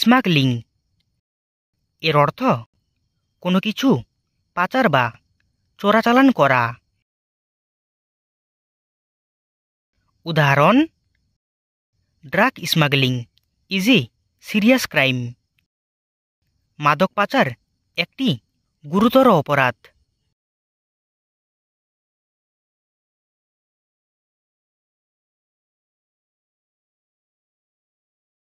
smuggling এর অর্থ কোনো কিছু পাচার বা চোরাচালান করা উদাহরণ drug smuggling is a serious crime মাদক পাচার একটি গুরুতর অপরাধ